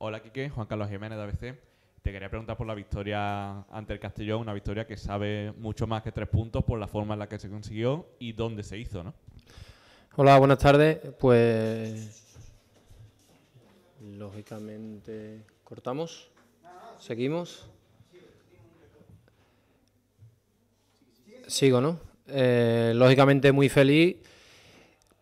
Hola Quique, Juan Carlos Jiménez de ABC. Te quería preguntar por la victoria ante el Castellón, una victoria que sabe mucho más que tres puntos por la forma en la que se consiguió y dónde se hizo, ¿no? Hola, buenas tardes. Pues lógicamente cortamos, seguimos. Sigo, ¿no? Eh, lógicamente muy feliz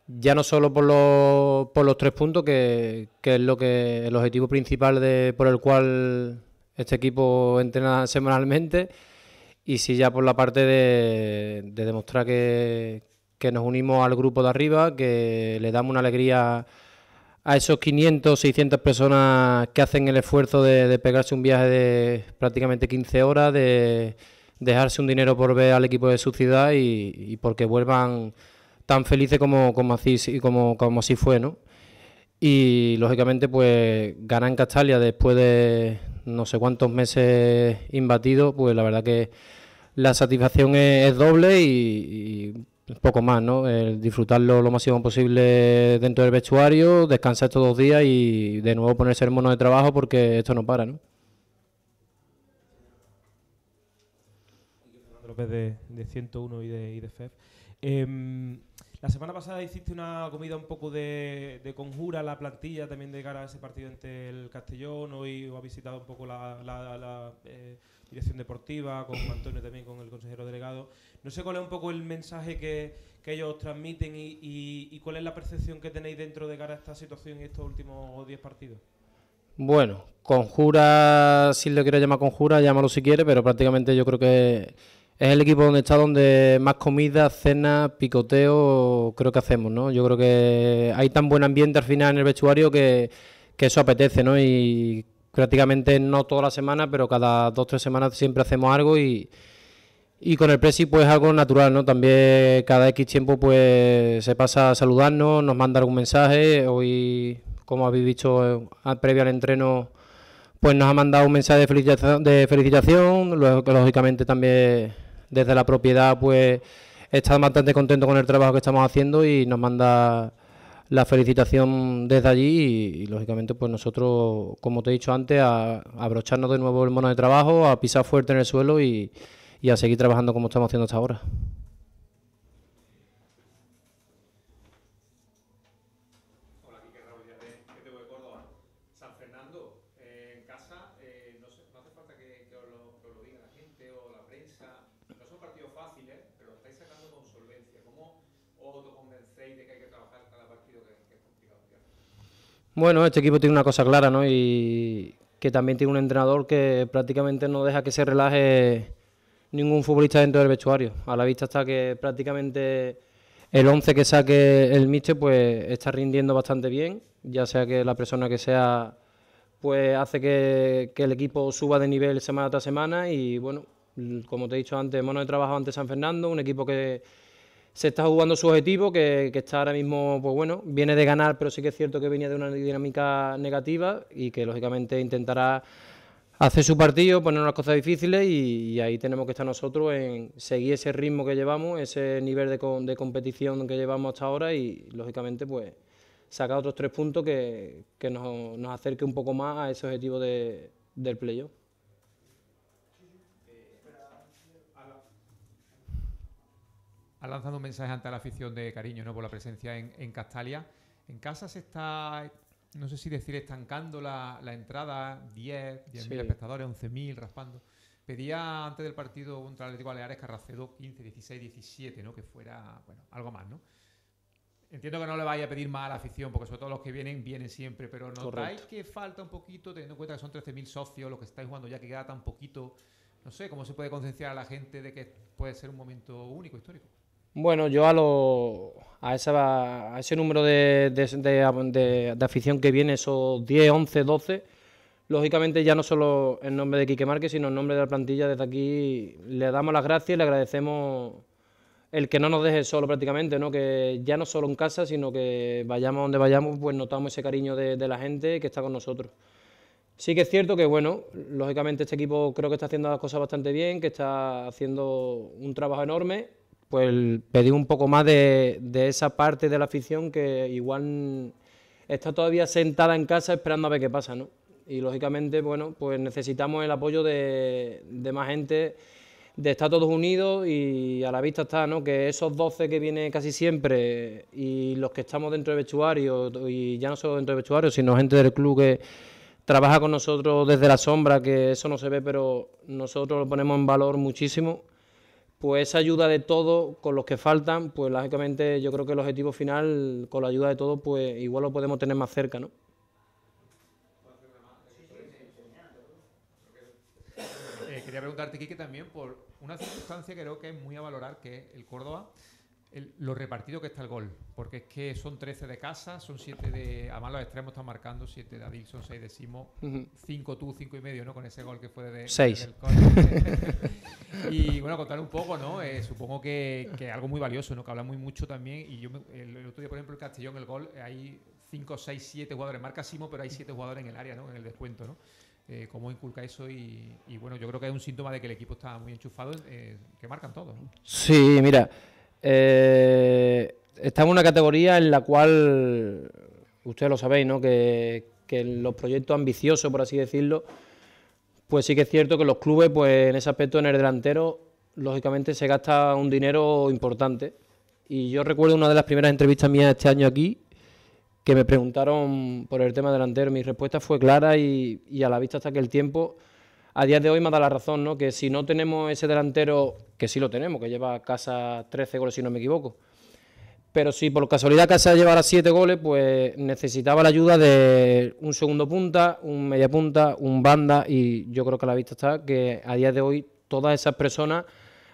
ya no solo por los, tres puntos, que, es lo que el objetivo principal de, por el cual este equipo entrena semanalmente, y sí ya por la parte de, demostrar que, nos unimos al grupo de arriba, que le damos una alegría a esos 500, 600 personas que hacen el esfuerzo de, pegarse un viaje de prácticamente 15 horas, de dejarse un dinero por ver al equipo de su ciudad y porque vuelvan tan felices como, así como, como así fue, ¿no? Y lógicamente, pues ganar en Castalia después de no sé cuántos meses imbatidos, pues la verdad que la satisfacción es, doble y, poco más, ¿no? disfrutarlo lo máximo posible dentro del vestuario, descansar estos dos días y de nuevo ponerse el mono de trabajo porque esto no para, ¿no? De, 101 y de, y e em, la semana pasada hiciste una comida un poco de, conjura la plantilla también de cara a ese partido entre el Castellón. Hoy ha visitado un poco la, eh, dirección deportiva, con Antonio también, con el consejero delegado. No sé cuál es un poco el mensaje que, ellos transmiten y, cuál es la percepción que tenéis dentro de cara a esta situación y estos últimos 10 partidos. Bueno, conjura, si le quiero llamar conjura, llámalo si quiere, pero prácticamente yo creo que es el equipo donde está donde más comida, cena, picoteo, creo que hacemos, ¿no? Yo creo que hay tan buen ambiente al final en el vestuario que, eso apetece, ¿no? Y prácticamente no toda la semana, pero cada dos, tres semanas siempre hacemos algo y, con el Presi pues algo natural, ¿no? También cada X tiempo pues se pasa a saludarnos, nos manda algún mensaje, hoy como habéis visto eh, previo al entreno pues nos ha mandado un mensaje de felicitación, de felicitación lógicamente también desde la propiedad pues está bastante contento con el trabajo que estamos haciendo y nos manda la felicitación desde allí y, lógicamente pues nosotros, como te he dicho antes, a, abrocharnos de nuevo el mono de trabajo, a pisar fuerte en el suelo y a seguir trabajando como estamos haciendo hasta ahora. Bueno, este equipo tiene una cosa clara, ¿no? Y que también tiene un entrenador que prácticamente no deja que se relaje ningún futbolista dentro del vestuario. A la vista está que prácticamente el 11 que saque el Miche pues está rindiendo bastante bien, ya sea que la persona que sea pues hace que, el equipo suba de nivel semana tras semana y bueno, como te he dicho antes, de trabajado ante San Fernando, un equipo que, se está jugando su objetivo, que, está ahora mismo, pues bueno, viene de ganar, pero sí que es cierto que venía de una dinámica negativa y que lógicamente intentará hacer su partido, poner unas cosas difíciles y, ahí tenemos que estar nosotros en seguir ese ritmo que llevamos, ese nivel de, de competición que llevamos hasta ahora y lógicamente pues sacar otros tres puntos que, nos, nos acerque un poco más a ese objetivo de, del playoff. ha lanzado un mensaje ante la afición de cariño, ¿no? Por la presencia en, Castalia. En casa se está, no sé si decir, estancando la, entrada, 10, 10.000 espectadores, 11.000, raspando. Pedía antes del partido contra el Atlético Baleares Carracedo 15, 16, 17, ¿no? Que fuera, bueno, algo más, ¿no? Entiendo que no le vaya a pedir más a la afición, porque sobre todo los que vienen, vienen siempre, pero notáis que falta un poquito, teniendo en cuenta que son 13.000 socios los que estáis jugando ya, que queda tan poquito. No sé, ¿cómo se puede concienciar a la gente de que puede ser un momento único, histórico? Bueno, yo a, a, esa, a ese número de, afición que viene, esos 10, 11, 12, lógicamente ya no solo en nombre de Quique Márquez, sino en nombre de la plantilla, desde aquí le damos las gracias y le agradecemos el que no nos deje solo prácticamente, ¿no? que ya no solo en casa, sino que vayamos donde vayamos, pues notamos ese cariño de la gente que está con nosotros. Sí que es cierto que, bueno, lógicamente este equipo creo que está haciendo las cosas bastante bien, que está haciendo un trabajo enorme pues pedir un poco más de, esa parte de la afición que igual está todavía sentada en casa esperando a ver qué pasa, ¿no? Y lógicamente, bueno, pues necesitamos el apoyo de, más gente, de Estados unidos y a la vista está, ¿no? Que esos 12 que vienen casi siempre y los que estamos dentro de vestuario, y ya no solo dentro de vestuario, sino gente del club que trabaja con nosotros desde la sombra, que eso no se ve, pero nosotros lo ponemos en valor muchísimo pues esa ayuda de todo con los que faltan, pues lógicamente yo creo que el objetivo final, con la ayuda de todo, pues igual lo podemos tener más cerca, ¿no? Eh, quería preguntarte, Quique, también por una circunstancia que creo que es muy a valorar, que es el Córdoba lo repartido que está el gol, porque es que son 13 de casa, son 7 de. Además, los extremos están marcando 7 de Adilson, 6 de Simo, 5 tú, 5 y medio, ¿no? Con ese gol que fue de. 6. y bueno, contar un poco, ¿no? Eh, supongo que, que, algo muy valioso, ¿no? Que habla muy mucho también. Y yo, me, el, otro día, por ejemplo, el Castellón, el gol, hay 5, 6, 7 jugadores. Marca Simo, pero hay 7 jugadores en el área, ¿no? En el descuento, ¿no? Eh, cómo inculca eso y, bueno, yo creo que es un síntoma de que el equipo está muy enchufado, eh, que marcan todo. ¿no? Sí, mira, eh, está estamos en una categoría en la cual, ustedes lo sabéis, ¿no? Que, los proyectos ambiciosos, por así decirlo, pues sí que es cierto que los clubes, pues en ese aspecto, en el delantero, lógicamente se gasta un dinero importante. Y yo recuerdo una de las primeras entrevistas mías este año aquí, que me preguntaron por el tema delantero. Mi respuesta fue clara y, a la vista hasta que el tiempo, a día de hoy me da la razón, ¿no? Que si no tenemos ese delantero que sí lo tenemos, que lleva a casa 13 goles si no me equivoco. Pero si por casualidad Casa llevara 7 goles, pues necesitaba la ayuda de un segundo punta, un media punta, un banda y yo creo que a la vista está que a día de hoy todas esas personas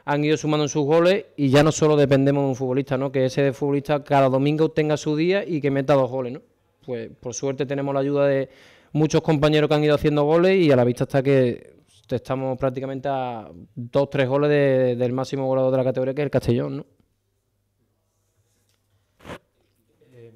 han ido sumando en sus goles y ya no solo dependemos de un futbolista, ¿no? Que ese futbolista cada domingo tenga su día y que meta dos goles, ¿no? Pues por suerte tenemos la ayuda de muchos compañeros que han ido haciendo goles y a la vista está que estamos prácticamente a dos, tres goles del máximo goleador de la categoría, que es el Castellón, ¿no? Eh,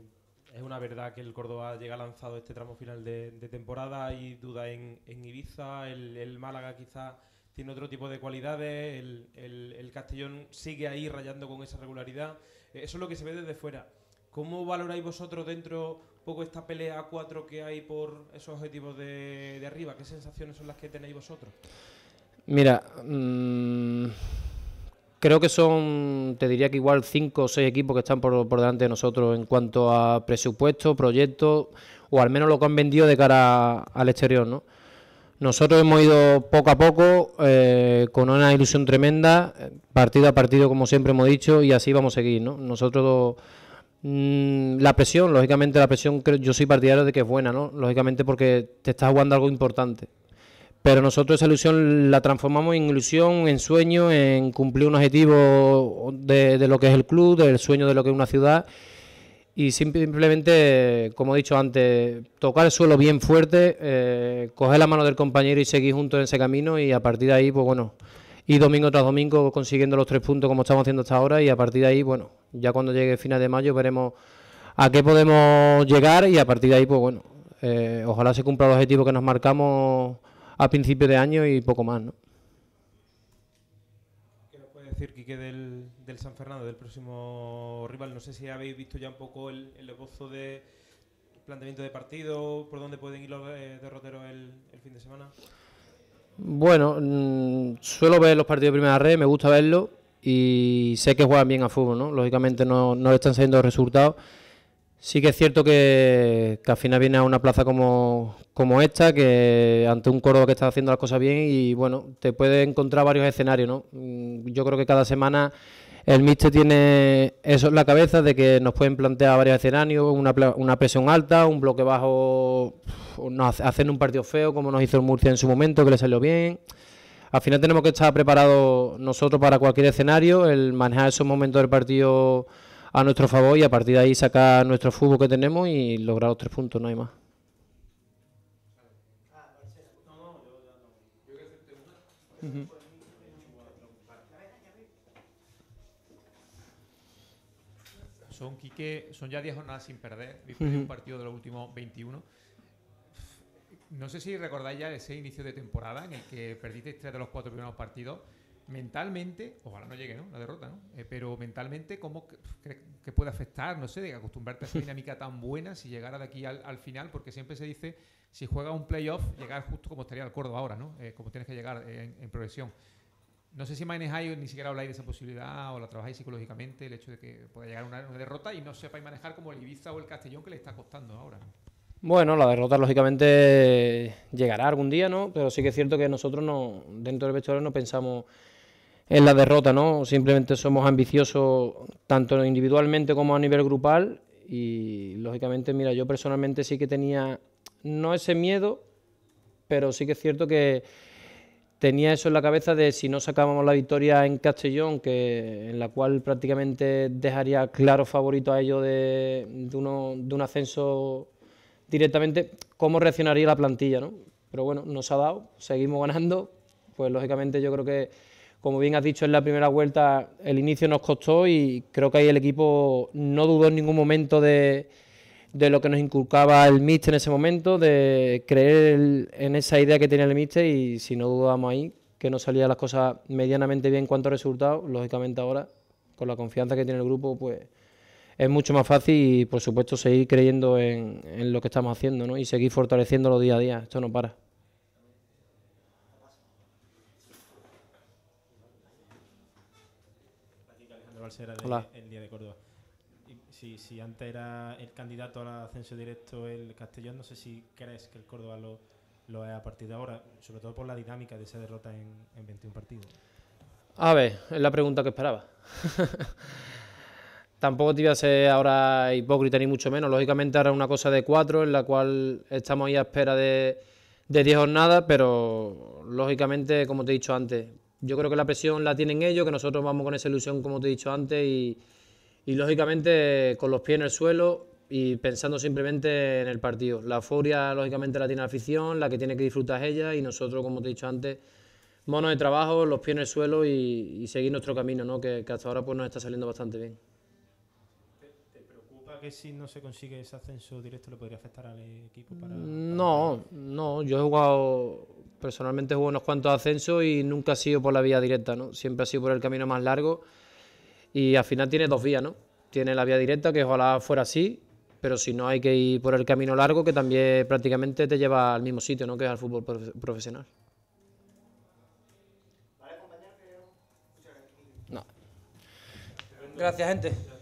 es una verdad que el Córdoba llega lanzado este tramo final de, temporada, hay duda en, Ibiza, el, Málaga quizás tiene otro tipo de cualidades, el, Castellón sigue ahí rayando con esa regularidad. Eh, eso es lo que se ve desde fuera. ¿Cómo valoráis vosotros dentro poco esta pelea a cuatro que hay por esos objetivos de, arriba? ¿Qué sensaciones son las que tenéis vosotros? Mira, mm, creo que son, te diría que igual cinco o seis equipos que están por, por delante de nosotros en cuanto a presupuesto, proyectos, o al menos lo que han vendido de cara al exterior, ¿no? Nosotros hemos ido poco a poco, eh, con una ilusión tremenda, eh, partido a partido, como siempre hemos dicho, y así vamos a seguir, ¿no? Nosotros Mm, la presión, lógicamente la presión, yo soy partidario de que es buena, ¿no? Lógicamente porque te estás jugando algo importante. Pero nosotros esa ilusión la transformamos en ilusión, en sueño, en cumplir un objetivo de, de lo que es el club, del sueño de lo que es una ciudad. Y simplemente, como he dicho antes, tocar el suelo bien fuerte, eh, coger la mano del compañero y seguir juntos en ese camino y a partir de ahí, pues bueno, y domingo tras domingo consiguiendo los tres puntos como estamos haciendo hasta ahora y a partir de ahí, bueno, ya cuando llegue el final de mayo veremos a qué podemos llegar y a partir de ahí, pues bueno, eh, ojalá se cumpla el objetivo que nos marcamos a principio de año y poco más, ¿no? ¿Qué nos puede decir, Quique, del, San Fernando, del próximo rival? No sé si habéis visto ya un poco el, el esbozo de planteamiento de partido, por dónde pueden ir los eh, derroteros el fin de semana. Bueno, mm, suelo ver los partidos de primera red, me gusta verlo y sé que juegan bien a fútbol, ¿no? Lógicamente no, no le están saliendo resultados. Sí que es cierto que, al final viene a una plaza como, como esta, que ante un Córdoba que está haciendo las cosas bien y bueno, te puede encontrar varios escenarios, ¿no? Mm, yo creo que cada semana el Mixte tiene eso en la cabeza de que nos pueden plantear varios escenarios, una, presión alta, un bloque bajo, hacer un partido feo como nos hizo el Murcia en su momento, que le salió bien. Al final tenemos que estar preparados nosotros para cualquier escenario, el manejar esos momentos del partido a nuestro favor y a partir de ahí sacar nuestro fútbol que tenemos y lograr los tres puntos, no hay más. son Quique, son ya 10 jornadas sin perder, un partido de los últimos 21. No sé si recordáis ya ese inicio de temporada en el que perdisteis tres de los cuatro primeros partidos. Mentalmente, ojalá no llegue, ¿no? La derrota, ¿no? Eh, pero mentalmente, ¿cómo que puede afectar? No sé, de acostumbrarte a esa dinámica tan buena si llegara de aquí al, final, porque siempre se dice, si juega un playoff, llegar justo como estaría el Córdoba ahora, ¿no? Eh, como tienes que llegar eh, en progresión. No sé si manejáis ni siquiera habláis de esa posibilidad o la trabajáis psicológicamente, el hecho de que pueda llegar una, una derrota y no sepáis manejar como el Ibiza o el Castellón que le está costando ahora. Bueno, la derrota lógicamente llegará algún día, ¿no? Pero sí que es cierto que nosotros no, dentro del vestuario no pensamos en la derrota, ¿no? Simplemente somos ambiciosos tanto individualmente como a nivel grupal y lógicamente, mira, yo personalmente sí que tenía no ese miedo, pero sí que es cierto que tenía eso en la cabeza de si no sacábamos la victoria en Castellón, que, en la cual prácticamente dejaría claro favorito a ellos de, un ascenso directamente, cómo reaccionaría la plantilla, ¿no? Pero bueno, nos ha dado, seguimos ganando, pues lógicamente yo creo que, como bien has dicho en la primera vuelta, el inicio nos costó y creo que ahí el equipo no dudó en ningún momento de de lo que nos inculcaba el míster en ese momento, de creer en esa idea que tenía el míster y si no dudamos ahí, que no salían las cosas medianamente bien en cuanto a resultados, lógicamente ahora, con la confianza que tiene el grupo, pues es mucho más fácil y por supuesto seguir creyendo en, lo que estamos haciendo ¿no? y seguir fortaleciéndolo día a día, esto no para. Hola. de Córdoba. Si, antes era el candidato al ascenso directo el Castellón, no sé si crees que el Córdoba lo, lo es a partir de ahora, sobre todo por la dinámica de esa derrota en, 21 partidos. A ver, es la pregunta que esperaba. Tampoco te iba a ser ahora hipócrita ni mucho menos. Lógicamente ahora una cosa de cuatro en la cual estamos ahí a espera de, de diez jornadas, pero lógicamente, como te he dicho antes, yo creo que la presión la tienen ellos, que nosotros vamos con esa ilusión, como te he dicho antes, y, y lógicamente con los pies en el suelo y pensando simplemente en el partido. La euforia lógicamente la tiene la afición, la que tiene que disfrutar es ella y nosotros, como te he dicho antes, monos de trabajo, los pies en el suelo y, seguir nuestro camino, ¿no? que, hasta ahora pues, nos está saliendo bastante bien. ¿Te, preocupa que si no se consigue ese ascenso directo le podría afectar al equipo? Mm, no, no, yo he jugado, personalmente he jugado unos cuantos ascensos y nunca ha sido por la vía directa, ¿no? siempre ha sido por el camino más largo. Y al final tiene dos vías, ¿no? Tiene la vía directa, que ojalá fuera así, pero si no hay que ir por el camino largo, que también prácticamente te lleva al mismo sitio, ¿no? Que es al fútbol profesional. No. Gracias, gente.